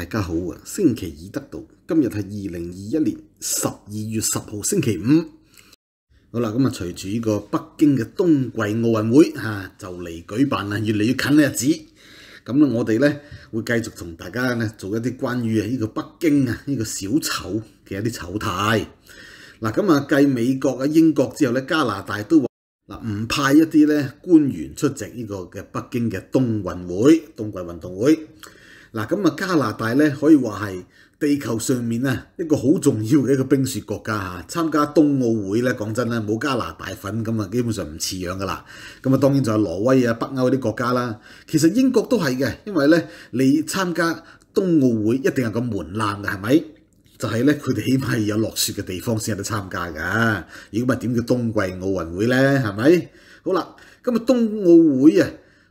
大家好啊！星期二得到今日系二零二一年十二月十号星期五。好啦，咁啊，随住呢个北京嘅冬季奥运会啊，就嚟举办啦，越嚟越近嘅日子。咁咧，我哋咧会继续同大家咧做一啲关于啊呢个北京啊呢个小丑嘅一啲丑态。嗱，咁啊，继美国啊、英国之后咧，加拿大都话嗱唔派一啲咧官员出席呢个嘅北京嘅冬运会、冬季运动会。嗱咁啊，加拿大咧可以話係地球上面啊一個好重要嘅一個冰雪國家嚇。參加冬奧會咧，講真咧，冇加拿大份咁啊，基本上唔似樣噶啦。咁啊，當然就係挪威啊、北歐啲國家啦。其實英國都係嘅，因為咧你參加冬奧會一定係個門檻嘅，係咪？就係咧，佢哋起碼有落雪嘅地方先有得參加㗎。如果唔係點叫冬季奧運會咧？係咪？好啦，咁啊，冬奧會啊。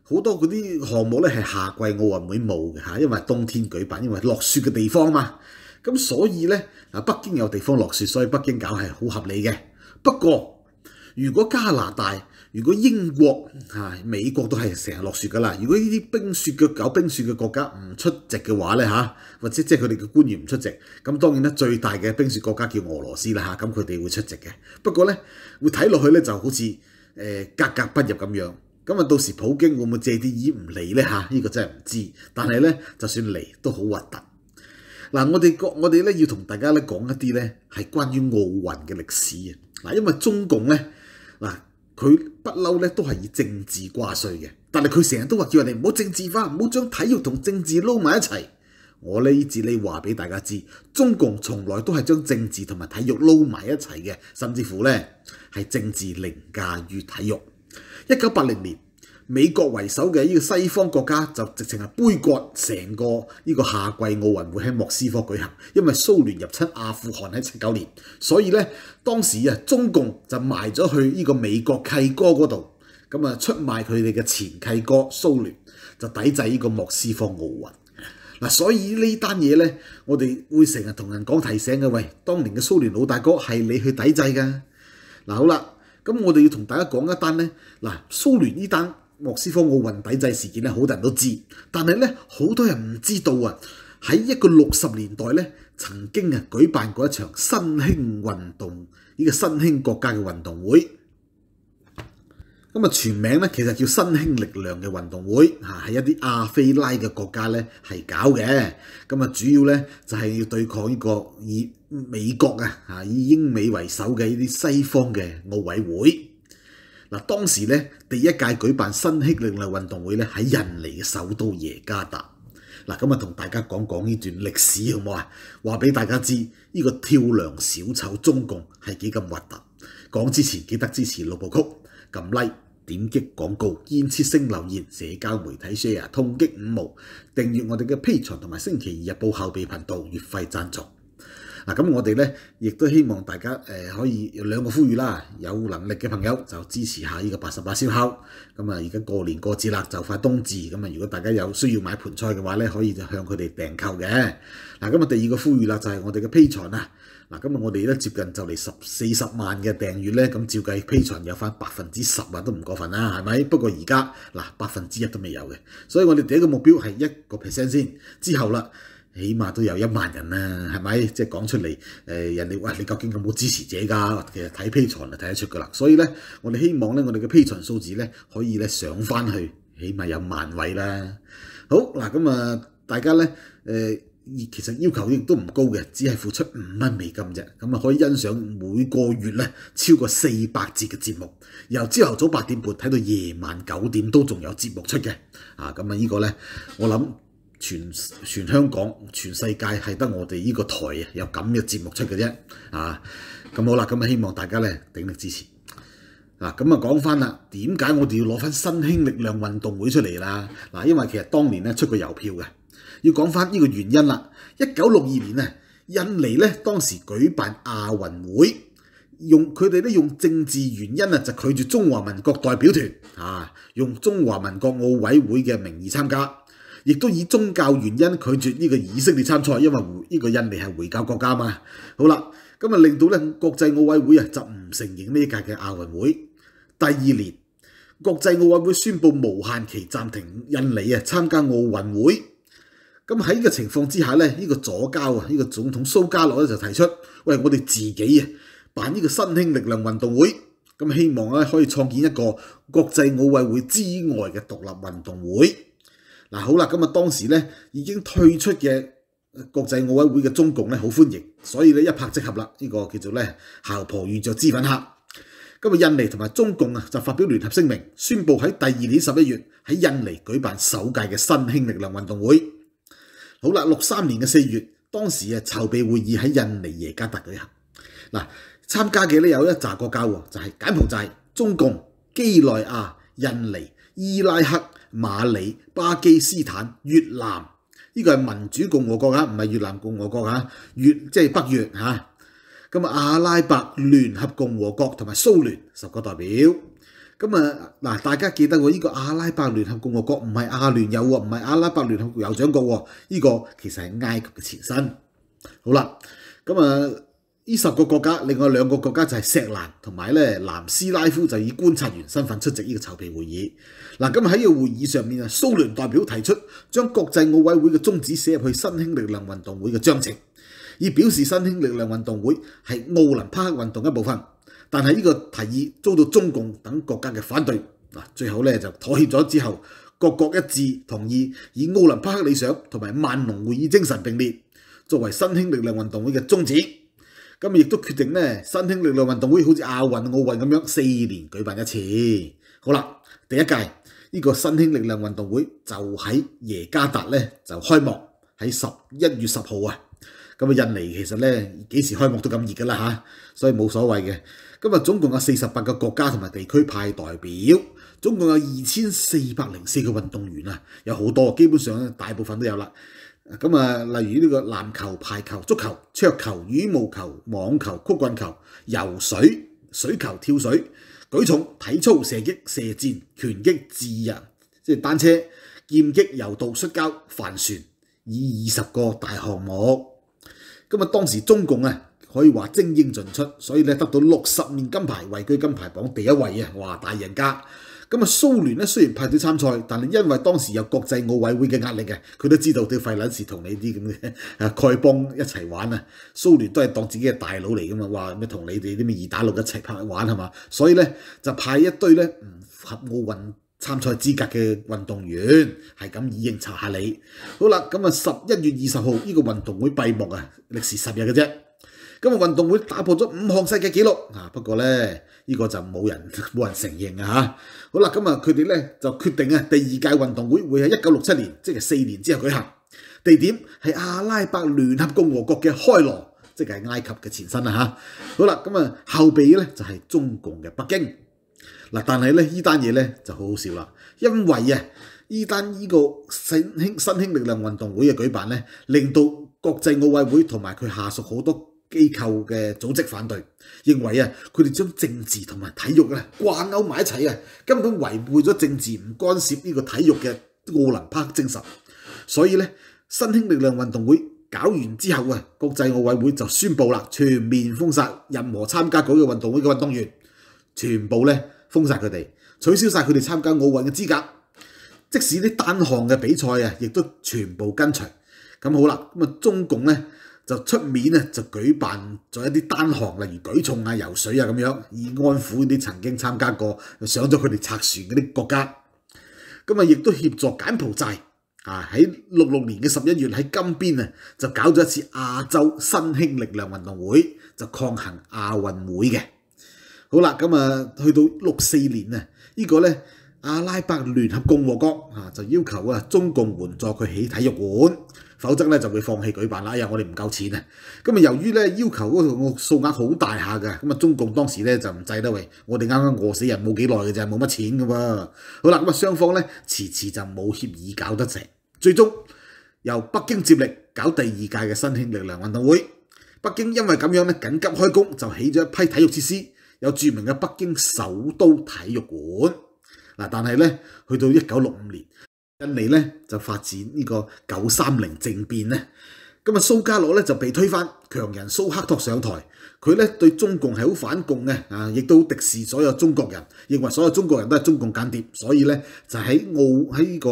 好多嗰啲項目咧係夏季，奧運會冇嘅嚇，因為冬天舉辦，因為落雪嘅地方嘛。咁所以咧，啊北京有地方落雪，所以北京搞係好合理嘅。不過，如果加拿大、如果英國、啊美國都係成日落雪噶啦，如果呢啲冰雪嘅搞冰雪嘅國家唔出席嘅話咧嚇，或者即係佢哋嘅官員唔出席，咁當然咧最大嘅冰雪國家叫俄羅斯啦嚇，咁佢哋會出席嘅。不過咧，會睇落去咧就好似格格不入咁樣。咁啊，到時普京會唔會借啲椅唔嚟咧？嚇，呢個真係唔知。但係咧，就算嚟都好核突。嗱，我哋個我哋咧要同大家咧講一啲咧係關於奧運嘅歷史啊。嗱，因為中共咧嗱，佢不嬲咧都係以政治掛帥嘅，但係佢成日都話叫人哋唔好政治化，唔好將體育同政治撈埋一齊。我呢字你話俾大家知，中共從來都係將政治同埋體育撈埋一齊嘅，甚至乎咧係政治凌駕於體育。一九八零年，美國為首嘅呢個西方國家就直情係杯葛成個呢個夏季奧運會喺莫斯科舉行，因為蘇聯入侵阿富汗喺七九年，所以咧當時啊中共就賣咗去呢個美國契哥嗰度，咁啊出賣佢哋嘅前契哥蘇聯，就抵制呢個莫斯科奧運。嗱，所以呢單嘢咧，我哋會成日同人講提醒嘅喂，當年嘅蘇聯老大哥係你去抵制㗎。嗱好啦。咁我哋要同大家講一單呢，嗱蘇聯呢單莫斯科奧運抵制事件呢，好多人都知，但係呢，好多人唔知道啊！喺一個六十年代呢，曾經啊舉辦過一場新興運動，呢個新興國家嘅運動會。咁啊，全名咧，其实叫新兴力量嘅运动会吓，系一啲亞非拉嘅國家咧係搞嘅。咁啊，主要咧就係要對抗呢個以美國啊嚇以英美為首嘅呢啲西方嘅奧委會。嗱，當時咧第一屆舉辦新興力量運動會咧喺印尼嘅首都耶加達。嗱，咁啊，同大家講講呢段歷史好冇啊，話俾大家知呢個跳梁小丑中共係幾咁核突。講之前記得支持六部曲，撳 like。點擊廣告、建設性留言、社交媒體 share、痛击五毛、訂閱我哋嘅披财同埋星期二日報後備頻道月費贊助。嗱，咁我哋咧亦都希望大家誒可以兩個呼籲啦，有能力嘅朋友就支持下呢個八十八燒烤。咁啊，而家過年過節啦，就快冬至，咁啊，如果大家有需要買盤菜嘅話咧，可以就向佢哋訂購嘅。嗱，咁啊，第二個呼籲啦，就係我哋嘅披財啦。嗱，咁我哋咧接近就嚟十四十萬嘅訂閱咧，咁照計披財有翻百分之十萬都唔過分啦，係咪？不過而家嗱百分之一都未有嘅，所以我哋第一個目標係一個 percent 先，之後啦。起碼都有一萬人啦，係咪？即係講出嚟，誒人哋哇，你究竟有冇支持者㗎？其實睇批藏就睇得出㗎啦。所以咧，我哋希望咧，我哋嘅批藏數字咧，可以咧上翻去，起碼有萬位啦。好嗱，咁啊，大家咧，誒其實要求亦都唔高嘅，只係付出五蚊美金啫。咁啊，可以欣賞每個月咧超過四百節嘅節目，由朝頭早八點半睇到夜晚九點都仲有節目出嘅。啊，咁啊，呢個咧，我諗。全全香港、全世界係得我哋呢個台啊，有咁嘅節目出嘅啫啊！咁好啦，咁希望大家咧鼎力支持嗱。咁啊，講翻啦，點解我哋要攞翻新興力量運動會出嚟啦？嗱，因為其實當年咧出過郵票嘅，要講翻呢個原因啦。一九六二年啊，印尼咧當時舉辦亞運會，用佢哋咧用政治原因啊，就拒絕中華民國代表團啊，用中華民國奧委會嘅名義參加。亦都以宗教原因拒絕呢個以色列參賽，因為呢個印尼係回教國家嘛。好啦，咁啊令到咧國際奧委會啊就唔承認呢一屆嘅亞運會。第二年，國際奧委會宣布無限期暫停印尼啊參加奧運會。咁喺呢個情況之下咧，呢個左交啊，呢個總統蘇加諾咧就提出：喂，我哋自己啊辦呢個新興力量運動會，咁希望咧可以創建一個國際奧委會之外嘅獨立運動會。嗱好啦，咁啊當時咧已經退出嘅國際奧委會嘅中共咧好歡迎，所以咧一拍即合啦，呢個叫做咧姣婆遇著脂粉客。今日印尼同埋中共啊就發表聯合聲明，宣布喺第二年十一月喺印尼舉辦首屆嘅新興力量運動會。好啦，六三年嘅四月，當時啊籌備會議喺印尼耶加達舉行。嗱，參加嘅咧有一扎國家喎，就係柬埔寨、中共、基內亞、印尼。伊拉克、馬里、巴基斯坦、越南，呢個係民主共和國啊，唔係越南共和國啊，越即係北越嚇。咁啊，阿拉伯聯合共和國同埋蘇聯十個代表。咁啊嗱，大家記得喎，呢個阿拉伯聯合共和國唔係阿聯酋喎，唔係阿拉伯聯合酋長國喎，呢個其實係埃及嘅前身。好啦，咁啊。呢十個國家，另外兩個國家就係石蘭同埋咧南斯拉夫，就以觀察員身份出席呢個籌備會議。嗱，日喺個會議上面啊，蘇聯代表提出將國際奧委會嘅宗旨寫入去新興力量運動會嘅章程，以表示新興力量運動會係奧林匹克運動一部分。但係呢個提議遭到中共等國家嘅反對嗱，最後咧就妥協咗之後，各國一致同意以奧林匹克理想同埋萬隆會議精神並列作為新興力量運動會嘅宗旨。今日亦都決定咧，新興力量運動會好似亞運、奧運咁樣，四年舉辦一次。好啦，第一屆呢個新興力量運動會就喺耶加達咧，就開幕喺十一月十號啊。咁啊，印尼其實咧幾時開幕都咁熱噶啦嚇，所以冇所謂嘅。今日總共有四十八個國家同埋地區派代表，總共有二千四百零四個運動員啊，有好多，基本上咧大部分都有啦。咁啊，例如呢個籃球、排球、足球、桌球、羽毛球、網球、曲棍球、游水、水球、跳水、舉重、體操、射擊、射箭、拳擊、自行，即係單車、劍擊、柔道、摔跤、帆船，以二十個大項目。咁啊，當時中共啊，可以話精英盡出，所以咧得到六十面金牌，位居金牌榜第一位啊！哇，大贏家。咁啊，蘇聯咧雖然派隊參賽，但係因為當時有國際奧委會嘅壓力嘅，佢都知道啲費撚事同你啲咁嘅啊蓋邦一齊玩啊。蘇聯都係當自己嘅大佬嚟噶嘛，話咩同你哋啲咩二打六一齊拍玩係嘛？所以咧就派一堆咧唔合奧運參賽資格嘅運動員係咁以應酬下你。好啦，咁啊十一月二十號呢個運動會閉幕啊，歷時十日嘅啫。今日運動會打破咗五項世界紀錄啊！不過咧，呢個就冇人 冇人承認啊！好啦，咁啊佢哋咧就決定啊，第二屆運動會會喺一九六七年，即係四年之後舉行，地點係阿拉伯聯合共和國嘅開羅，即係埃及嘅前身啦好啦，咁啊後備咧就係中共嘅北京嗱，但係咧呢單嘢咧就好好笑啦，因為啊呢單呢個新興新興力量運動會嘅舉辦咧，令到國際奧委會同埋佢下屬好多。機構嘅組織反對，認為啊，佢哋將政治同埋體育咧掛鈎埋一齊嘅，根本違背咗政治唔干涉呢個體育嘅奧林匹克精神。所以咧，新興力量運動會搞完之後啊，國際奧委會就宣布啦，全面封殺任何參加嗰個運動會嘅運動員，全部咧封殺佢哋，取消曬佢哋參加奧運嘅資格，即使啲單項嘅比賽啊，亦都全部跟隨。咁好啦，咁啊中共咧。就出面咧，就舉辦咗一啲單項，例如舉重啊、游水啊咁樣，以安撫啲曾經參加過上咗佢哋拆船嗰啲國家。咁啊，亦都協助柬埔寨啊，喺六六年嘅十一月喺金邊啊，就搞咗一次亞洲新興力量運動會，就抗衡亞運會嘅。好啦，咁啊，去到六四年啊，呢個咧阿拉伯聯合共和國啊，就要求啊中共援助佢起體育館。否則咧就會放棄舉辦啦！哎呀，我哋唔夠錢啊！咁啊，由於咧要求嗰個數額好大下嘅，咁啊中共當時咧就唔制得喂！我哋啱啱餓死人冇幾耐嘅啫，冇乜錢嘅喎。好啦，咁啊雙方咧遲遲就冇協議搞得成，最終由北京接力搞第二屆嘅新興力量運動會。北京因為咁樣咧緊急開工就起咗一批體育設施，有著名嘅北京首都體育館嗱。但係咧去到一九六五年。印尼咧就发展呢个九三零政变咧，咁啊苏加诺咧就被推翻，强人苏克托上台，佢咧对中共系好反共嘅啊，亦都敌视所有中国人，认为所有中国人都系中共间谍，所以咧就喺澳喺呢个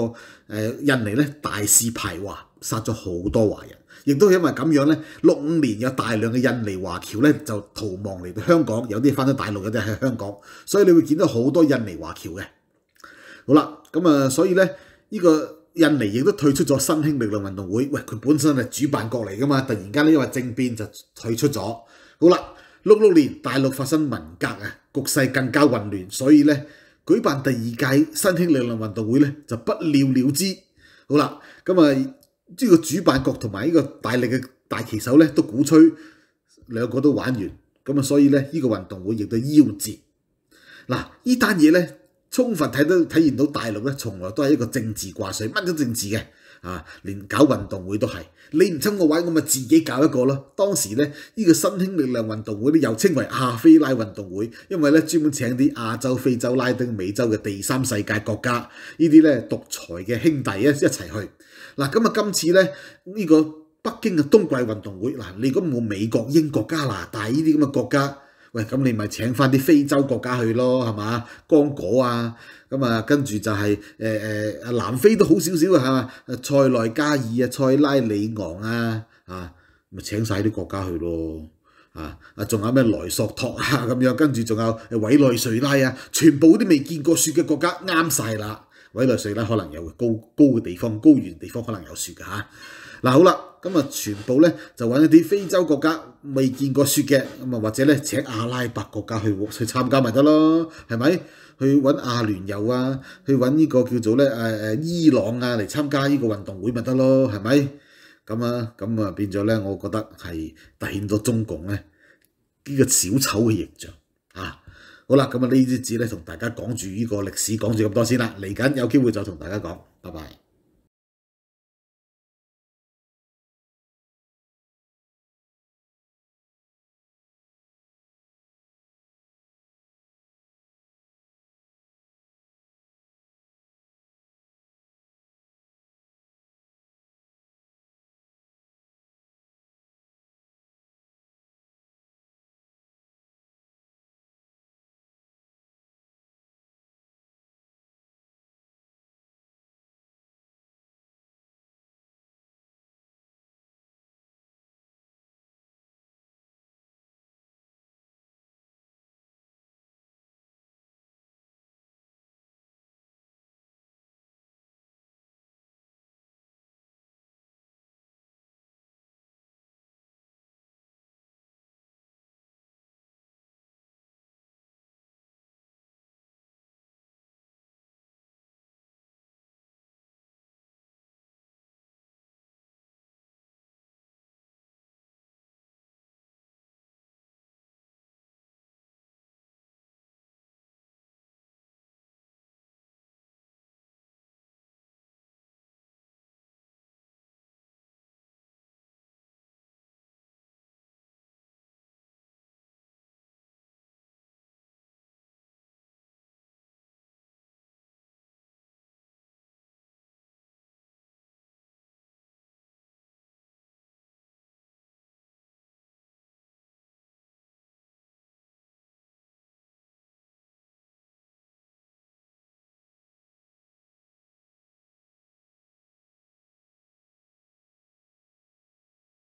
诶印尼咧大肆排华，杀咗好多华人，亦都因为咁样咧，六五年有大量嘅印尼华侨咧就逃亡嚟到香港，有啲翻咗大陆，有啲喺香港，所以你会见到好多印尼华侨嘅。好啦，咁啊，所以咧。呢個印尼亦都退出咗新興力量運動會，喂佢本身係主辦國嚟噶嘛，突然間因為政變就退出咗。好啦，六六年大陸發生文革啊，局勢更加混亂，所以咧舉辦第二屆新興力量運動會咧就不了了之。好啦，咁啊，呢個主辦國同埋呢個大力嘅大旗手咧都鼓吹兩個都玩完，咁啊所以咧呢個運動會亦都夭折。嗱，呢單嘢咧。充分睇到、體現到大陸咧，從來都係一個政治掛帥，乜都政治嘅，啊，連搞運動會都係。你唔親我位，我咪自己搞一個咯。當時咧，呢個新興力量運動會咧，又稱為亞非拉運動會，因為咧專門請啲亞洲、非洲、拉丁美洲嘅第三世界國家，呢啲咧獨裁嘅兄弟一一齊去。嗱，咁啊今次咧呢個北京嘅冬季運動會，嗱，你果冇美國、英國、加拿大呢啲咁嘅國家。喂，咁你咪請翻啲非洲國家去咯，係嘛？剛果啊，咁啊，跟住就係誒誒，南非都好少少啊，係嘛？塞內加爾啊，塞拉里昂啊，啊，咪請曬啲國家去咯，啊啊，仲有咩萊索托啊，咁樣，跟住仲有委內瑞拉啊，全部啲未見過雪嘅國家啱晒啦。委內瑞拉可能有高高嘅地方，高原地方可能有雪㗎嚇。嗱，好啦。咁啊，全部咧就揾一啲非洲國家未見過雪嘅，咁啊或者咧請阿拉伯國家去去參加咪得咯，係咪？去揾阿聯酋啊，去揾呢個叫做咧誒誒伊朗啊嚟參加呢個運動會咪得咯，係咪？咁啊，咁啊變咗咧，我覺得係凸顯咗中共咧呢個小丑嘅形象啊！好啦，咁啊呢啲字咧同大家講住呢個歷史講住咁多先啦，嚟緊有機會再同大家講，拜拜。